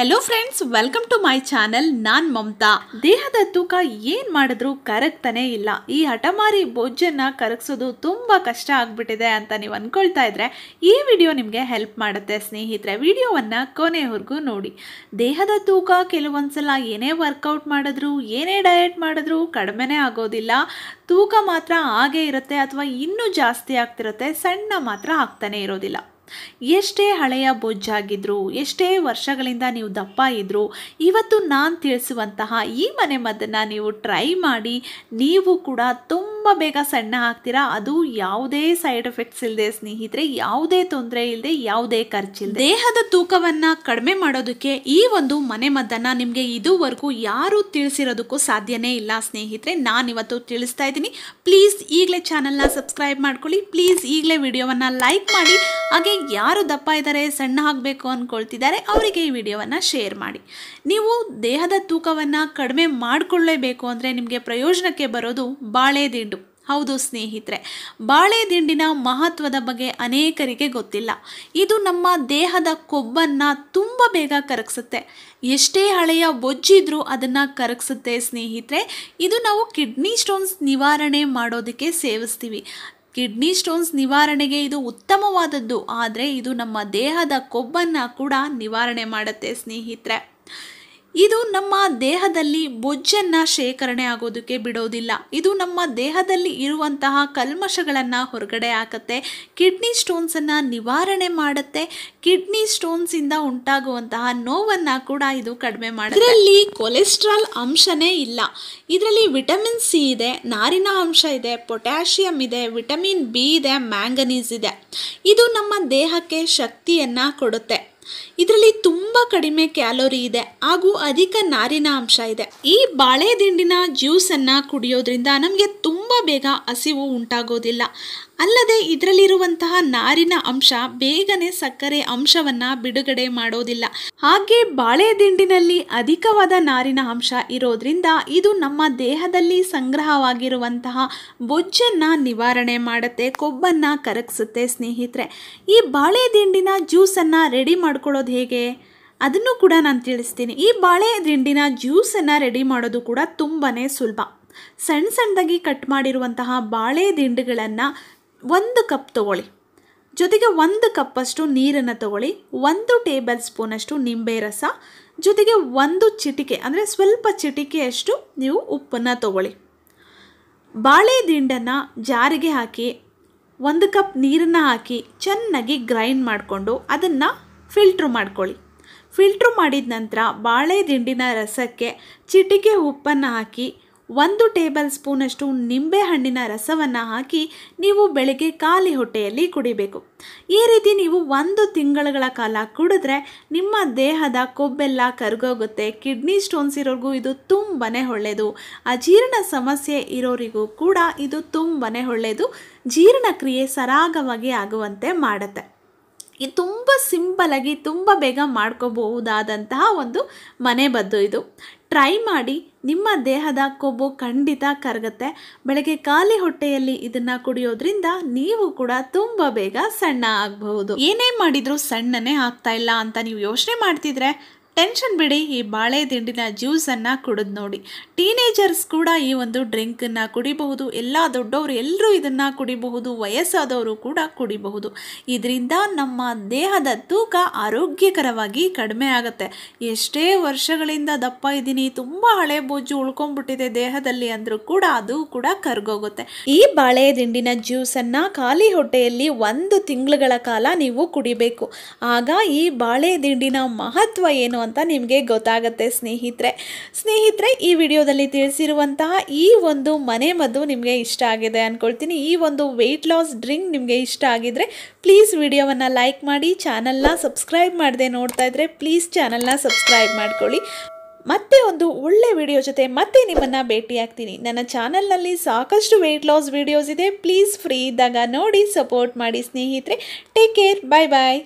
hello friends welcome to my channel ನಾನು ಮಮತಾ ದೇಹದ ತೂಕ ಏನು ಮಾಡಿದ್ರು ಕರಗ್ತಾನೆ ಇಲ್ಲ ಈ ಹಠಮಾರಿ ಬೊಜ್ಜನ್ನ ಕರಗಿಸೋದು ತುಂಬ ಕಷ್ಟ ಆಗ್ಬಿಟ್ಟಿದೆ ಅಂತ ನೀವು ಅಂದ್ಕೊಳ್ತಾ ಇದ್ರೆ ಈ ವಿಡಿಯೋ ನಿಮಗೆ ಹೆಲ್ಪ್ ಮಾಡುತ್ತೆ ಸ್ನೇಹಿತರೆ ವಿಡಿಯೋವನ್ನು ಕೊನೆವರೆಗೂ ನೋಡಿ ದೇಹದ ತೂಕ ಕೆಲವೊಂದು ಸಲ ಏನೇ ವರ್ಕೌಟ್ ಮಾಡಿದ್ರು ಏನೇ ಡಯಟ್ ಮಾಡಿದ್ರು ಕಡಿಮೆನೇ ಆಗೋದಿಲ್ಲ ತೂಕ ಮಾತ್ರ ಹಾಗೆ ಇರುತ್ತೆ ಅಥವಾ ಇನ್ನೂ ಜಾಸ್ತಿ ಆಗ್ತಿರುತ್ತೆ ಸಣ್ಣ ಮಾತ್ರ ಆಗ್ತಾನೆ ಇರೋದಿಲ್ಲ ಎಷ್ಟೇ ಹಳೆಯ ಬೊಜ್ಜಾಗಿದ್ರು ಎಷ್ಟೇ ವರ್ಷಗಳಿಂದ ನೀವು ದಪ್ಪ ಇದ್ರು ಇವತ್ತು ನಾನು ತಿಳಿಸುವಂತಹ ಈ ಮನೆ ಮದ್ದನ್ನು ನೀವು ಟ್ರೈ ಮಾಡಿ ನೀವು ಕೂಡ ತುಂಬ ತುಂಬ ಬೇಗ ಸಣ್ಣ ಹಾಕ್ತೀರಾ ಅದು ಯಾವುದೇ ಸೈಡ್ ಎಫೆಕ್ಟ್ಸ್ ಇಲ್ಲದೆ ಸ್ನೇಹಿತರೆ ಯಾವುದೇ ತೊಂದರೆ ಇಲ್ಲದೆ ಯಾವುದೇ ಖರ್ಚಿಲ್ಲ ದೇಹದ ತೂಕವನ್ನು ಕಡಿಮೆ ಮಾಡೋದಕ್ಕೆ ಈ ಒಂದು ಮನೆಮದ್ದನ್ನು ನಿಮಗೆ ಇದುವರೆಗೂ ಯಾರೂ ತಿಳಿಸಿರೋದಕ್ಕೂ ಸಾಧ್ಯನೇ ಇಲ್ಲ ಸ್ನೇಹಿತರೆ ನಾನಿವತ್ತು ತಿಳಿಸ್ತಾ ಇದ್ದೀನಿ ಪ್ಲೀಸ್ ಈಗಲೇ ಚಾನಲ್ನ ಸಬ್ಸ್ಕ್ರೈಬ್ ಮಾಡ್ಕೊಳ್ಳಿ ಪ್ಲೀಸ್ ಈಗಲೇ ವಿಡಿಯೋವನ್ನು ಲೈಕ್ ಮಾಡಿ ಹಾಗೆ ಯಾರು ದಪ್ಪ ಇದ್ದಾರೆ ಸಣ್ಣ ಹಾಕಬೇಕು ಅಂದ್ಕೊಳ್ತಿದ್ದಾರೆ ಅವರಿಗೆ ಈ ವಿಡಿಯೋವನ್ನು ಶೇರ್ ಮಾಡಿ ನೀವು ದೇಹದ ತೂಕವನ್ನು ಕಡಿಮೆ ಮಾಡಿಕೊಳ್ಳೇಬೇಕು ಅಂದರೆ ನಿಮಗೆ ಪ್ರಯೋಜನಕ್ಕೆ ಬರೋದು ಬಾಳೆ ದಿಂಡು ಹೌದು ಸ್ನೇಹಿತರೆ ಬಾಳೆದಿಂಡಿನ ಮಹತ್ವದ ಬಗ್ಗೆ ಅನೇಕರಿಗೆ ಗೊತ್ತಿಲ್ಲ ಇದು ನಮ್ಮ ದೇಹದ ಕೊಬ್ಬನ್ನು ತುಂಬ ಬೇಗ ಕರಗಿಸುತ್ತೆ ಎಷ್ಟೇ ಹಳೆಯ ಬೊಜ್ಜಿದ್ರೂ ಅದನ್ನು ಕರಗಿಸುತ್ತೆ ಸ್ನೇಹಿತರೆ ಇದು ನಾವು ಕಿಡ್ನಿ ಸ್ಟೋನ್ಸ್ ನಿವಾರಣೆ ಮಾಡೋದಕ್ಕೆ ಸೇವಿಸ್ತೀವಿ ಕಿಡ್ನಿ ಸ್ಟೋನ್ಸ್ ನಿವಾರಣೆಗೆ ಇದು ಉತ್ತಮವಾದದ್ದು ಆದರೆ ಇದು ನಮ್ಮ ದೇಹದ ಕೊಬ್ಬನ್ನು ಕೂಡ ನಿವಾರಣೆ ಮಾಡುತ್ತೆ ಸ್ನೇಹಿತರೆ ಇದು ನಮ್ಮ ದೇಹದಲ್ಲಿ ಬೊಜ್ಜನ್ನು ಶೇಖರಣೆ ಆಗೋದಕ್ಕೆ ಬಿಡೋದಿಲ್ಲ ಇದು ನಮ್ಮ ದೇಹದಲ್ಲಿ ಇರುವಂತಹ ಕಲ್ಮಶಗಳನ್ನು ಹೊರಗಡೆ ಹಾಕುತ್ತೆ ಕಿಡ್ನಿ ಸ್ಟೋನ್ಸನ್ನು ನಿವಾರಣೆ ಮಾಡುತ್ತೆ ಕಿಡ್ನಿ ಸ್ಟೋನ್ಸಿಂದ ಉಂಟಾಗುವಂತಹ ನೋವನ್ನು ಕೂಡ ಇದು ಕಡಿಮೆ ಮಾಡುತ್ತೆ ಇದರಲ್ಲಿ ಕೊಲೆಸ್ಟ್ರಾಲ್ ಅಂಶನೇ ಇಲ್ಲ ಇದರಲ್ಲಿ ವಿಟಮಿನ್ ಸಿ ಇದೆ ನಾರಿನ ಅಂಶ ಇದೆ ಪೊಟ್ಯಾಷಿಯಂ ಇದೆ ವಿಟಮಿನ್ ಬಿ ಇದೆ ಮ್ಯಾಂಗನೀಸ್ ಇದೆ ಇದು ನಮ್ಮ ದೇಹಕ್ಕೆ ಶಕ್ತಿಯನ್ನು ಕೊಡುತ್ತೆ ಇದರಲ್ಲಿ ತುಂಬ ಕಡಿಮೆ ಕ್ಯಾಲೋರಿ ಇದೆ ಹಾಗೂ ಅಧಿಕ ನಾರಿನ ಅಂಶ ಇದೆ ಈ ಬಾಳೆ ದಿಂಡಿನ ಜ್ಯೂಸನ್ನು ಕುಡಿಯೋದ್ರಿಂದ ನಮಗೆ ತುಂಬ ಬೇಗ ಹಸಿವು ಉಂಟಾಗೋದಿಲ್ಲ ಅಲ್ಲದೆ ಇದರಲ್ಲಿರುವಂತಹ ನಾರಿನ ಅಂಶ ಬೇಗನೆ ಸಕ್ಕರೆ ಅಂಶವನ್ನು ಬಿಡುಗಡೆ ಮಾಡೋದಿಲ್ಲ ಹಾಗೆ ಬಾಳೆ ದಿಂಡಿನಲ್ಲಿ ಅಧಿಕವಾದ ನಾರಿನ ಅಂಶ ಇರೋದ್ರಿಂದ ಇದು ನಮ್ಮ ದೇಹದಲ್ಲಿ ಸಂಗ್ರಹವಾಗಿರುವಂತಹ ಬೊಜ್ಜನ್ನು ನಿವಾರಣೆ ಮಾಡುತ್ತೆ ಕೊಬ್ಬನ್ನು ಕರಗಿಸುತ್ತೆ ಸ್ನೇಹಿತರೆ ಈ ಬಾಳೆ ದಿಂಡಿನ ಜ್ಯೂಸನ್ನು ರೆಡಿ ಮಾಡ್ಕೊಂಡು ಮಾಡ್ಕೊಳ್ಳೋದು ಹೇಗೆ ಅದನ್ನು ಕೂಡ ನಾನು ತಿಳಿಸ್ತೀನಿ ಈ ಬಾಳೆ ದಿಂಡಿನ ಜ್ಯೂಸನ್ನು ರೆಡಿ ಮಾಡೋದು ಕೂಡ ತುಂಬಾ ಸುಲಭ ಸಣ್ಣ ಸಣ್ಣದಾಗಿ ಕಟ್ ಮಾಡಿರುವಂತಹ ಬಾಳೆ ದಿಂಡುಗಳನ್ನು ಒಂದು ಕಪ್ ತೊಗೊಳ್ಳಿ ಜೊತೆಗೆ ಒಂದು ಕಪ್ಪಷ್ಟು ನೀರನ್ನು ತಗೊಳ್ಳಿ ಒಂದು ಟೇಬಲ್ ಸ್ಪೂನಷ್ಟು ನಿಂಬೆ ರಸ ಜೊತೆಗೆ ಒಂದು ಚಿಟಿಕೆ ಅಂದರೆ ಸ್ವಲ್ಪ ಚಿಟಿಕೆಯಷ್ಟು ನೀವು ಉಪ್ಪನ್ನು ತಗೊಳ್ಳಿ ಬಾಳೆ ದಿಂಡನ್ನು ಜಾರಿಗೆ ಹಾಕಿ ಒಂದು ಕಪ್ ನೀರನ್ನು ಹಾಕಿ ಚೆನ್ನಾಗಿ ಗ್ರೈಂಡ್ ಮಾಡಿಕೊಂಡು ಅದನ್ನು ಫಿಲ್ಟ್ರ್ ಮಾಡ್ಕೊಳ್ಳಿ ಫಿಲ್ಟ್ರ್ ಮಾಡಿದ ನಂತರ ಬಾಳೆ ದಿಂಡಿನ ರಸಕ್ಕೆ ಚಿಟಿಕೆ ಉಪ್ಪನ್ನು ಹಾಕಿ ಒಂದು ಟೇಬಲ್ ಸ್ಪೂನಷ್ಟು ನಿಂಬೆಹಣ್ಣಿನ ರಸವನ್ನು ಹಾಕಿ ನೀವು ಬೆಳಗ್ಗೆ ಖಾಲಿ ಹೊಟ್ಟೆಯಲ್ಲಿ ಕುಡಿಬೇಕು ಈ ರೀತಿ ನೀವು ಒಂದು ತಿಂಗಳುಗಳ ಕಾಲ ಕುಡಿದ್ರೆ ನಿಮ್ಮ ದೇಹದ ಕೊಬ್ಬೆಲ್ಲ ಕರ್ಗೋಗುತ್ತೆ ಕಿಡ್ನಿ ಸ್ಟೋನ್ಸ್ ಇರೋರಿಗೂ ಇದು ತುಂಬಾ ಒಳ್ಳೆಯದು ಅಜೀರ್ಣ ಸಮಸ್ಯೆ ಇರೋರಿಗೂ ಕೂಡ ಇದು ತುಂಬಾ ಒಳ್ಳೆಯದು ಜೀರ್ಣಕ್ರಿಯೆ ಸರಾಗವಾಗಿ ಆಗುವಂತೆ ಮಾಡುತ್ತೆ ಇದು ತುಂಬ ಆಗಿ ತುಂಬ ಬೇಗ ಮಾಡ್ಕೋಬಹುದಾದಂತಹ ಒಂದು ಮನೆ ಬದ್ದು ಇದು ಟ್ರೈ ಮಾಡಿ ನಿಮ್ಮ ದೇಹದ ಕೊಬ್ಬು ಖಂಡಿತ ಕರಗುತ್ತೆ ಬೆಳಗ್ಗೆ ಖಾಲಿ ಹೊಟ್ಟೆಯಲ್ಲಿ ಇದನ್ನು ಕುಡಿಯೋದ್ರಿಂದ ನೀವು ಕೂಡ ತುಂಬ ಬೇಗ ಸಣ್ಣ ಆಗಬಹುದು ಏನೇ ಮಾಡಿದರೂ ಸಣ್ಣನೇ ಆಗ್ತಾ ಇಲ್ಲ ಅಂತ ನೀವು ಯೋಚನೆ ಮಾಡ್ತಿದ್ರೆ ಟೆನ್ಷನ್ ಬಿಡಿ ಈ ಬಾಳೆ ದಿಂಡಿನ ಜ್ಯೂಸನ್ನು ಕುಡಿದು ನೋಡಿ ಟೀನೇಜರ್ಸ್ ಕೂಡ ಈ ಒಂದು ಡ್ರಿಂಕನ್ನು ಕುಡಿಬಹುದು ಎಲ್ಲ ದೊಡ್ಡವರು ಎಲ್ಲರೂ ಇದನ್ನು ಕುಡಿಬಹುದು ವಯಸ್ಸಾದವರು ಕೂಡ ಕುಡಿಬಹುದು ಇದರಿಂದ ನಮ್ಮ ದೇಹದ ತೂಕ ಆರೋಗ್ಯಕರವಾಗಿ ಕಡಿಮೆ ಆಗುತ್ತೆ ಎಷ್ಟೇ ವರ್ಷಗಳಿಂದ ದಪ್ಪ ಇದ್ದೀನಿ ತುಂಬ ಹಳೆ ಬೊಜ್ಜು ಉಳ್ಕೊಂಡ್ಬಿಟ್ಟಿದೆ ದೇಹದಲ್ಲಿ ಅಂದರೂ ಕೂಡ ಅದು ಕೂಡ ಕರ್ಗೋಗುತ್ತೆ ಈ ಬಾಳೆ ದಿಂಡಿನ ಜ್ಯೂಸನ್ನು ಖಾಲಿ ಹೊಟ್ಟೆಯಲ್ಲಿ ಒಂದು ತಿಂಗಳುಗಳ ಕಾಲ ನೀವು ಕುಡಿಬೇಕು ಆಗ ಈ ಬಾಳೆ ದಿಂಡಿನ ಮಹತ್ವ ಏನು ಅಂತ ನಿಮಗೆ ಗೊತ್ತಾಗುತ್ತೆ ಸ್ನೇಹಿತರೆ ಸ್ನೇಹಿತರೆ ಈ ವಿಡಿಯೋದಲ್ಲಿ ತಿಳಿಸಿರುವಂತಹ ಈ ಒಂದು ಮನೆ ಮದ್ದು ನಿಮಗೆ ಇಷ್ಟ ಆಗಿದೆ ಅಂದ್ಕೊಳ್ತೀನಿ ಈ ಒಂದು ವೆಯ್ಟ್ ಲಾಸ್ ಡ್ರಿಂಕ್ ನಿಮಗೆ ಇಷ್ಟ ಆಗಿದ್ರೆ ಪ್ಲೀಸ್ ವಿಡಿಯೋವನ್ನು ಲೈಕ್ ಮಾಡಿ ಚಾನಲ್ನ ಸಬ್ಸ್ಕ್ರೈಬ್ ಮಾಡದೆ ನೋಡ್ತಾ ಇದ್ರೆ ಪ್ಲೀಸ್ ಚಾನಲ್ನ ಸಬ್ಸ್ಕ್ರೈಬ್ ಮಾಡ್ಕೊಳ್ಳಿ ಮತ್ತೆ ಒಂದು ಒಳ್ಳೆ ವಿಡಿಯೋ ಜೊತೆ ಮತ್ತೆ ನಿಮ್ಮನ್ನು ಭೇಟಿಯಾಗ್ತೀನಿ ನನ್ನ ಚಾನಲ್ನಲ್ಲಿ ಸಾಕಷ್ಟು ವೆಯ್ಟ್ ಲಾಸ್ ವಿಡಿಯೋಸ್ ಇದೆ ಪ್ಲೀಸ್ ಫ್ರೀ ಇದ್ದಾಗ ನೋಡಿ ಸಪೋರ್ಟ್ ಮಾಡಿ ಸ್ನೇಹಿತರೆ ಟೇಕ್ ಕೇರ್ ಬಾಯ್ ಬಾಯ್